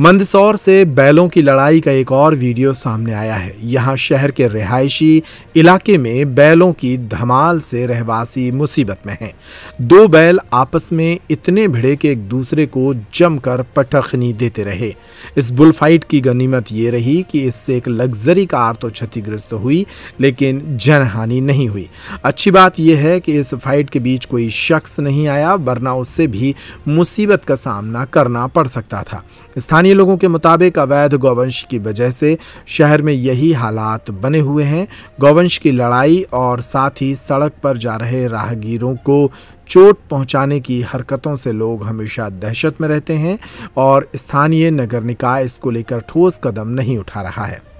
मंदसौर से बैलों की लड़ाई का एक और वीडियो सामने आया है यहाँ शहर के रिहायशी इलाके में बैलों की धमाल से रहवासी मुसीबत में हैं दो बैल आपस में इतने भिड़े कि एक दूसरे को जमकर पटखनी देते रहे इस बुल फाइट की गनीमत ये रही कि इससे एक लग्जरी कार तो क्षतिग्रस्त हुई लेकिन जनहानि नहीं हुई अच्छी बात यह है कि इस फाइट के बीच कोई शख्स नहीं आया वरना उससे भी मुसीबत का सामना करना पड़ सकता था स्थानीय लोगों के मुताबिक अवैध गौवंश की वजह से शहर में यही हालात बने हुए हैं गौवंश की लड़ाई और साथ ही सड़क पर जा रहे राहगीरों को चोट पहुंचाने की हरकतों से लोग हमेशा दहशत में रहते हैं और स्थानीय नगर निकाय इसको लेकर ठोस कदम नहीं उठा रहा है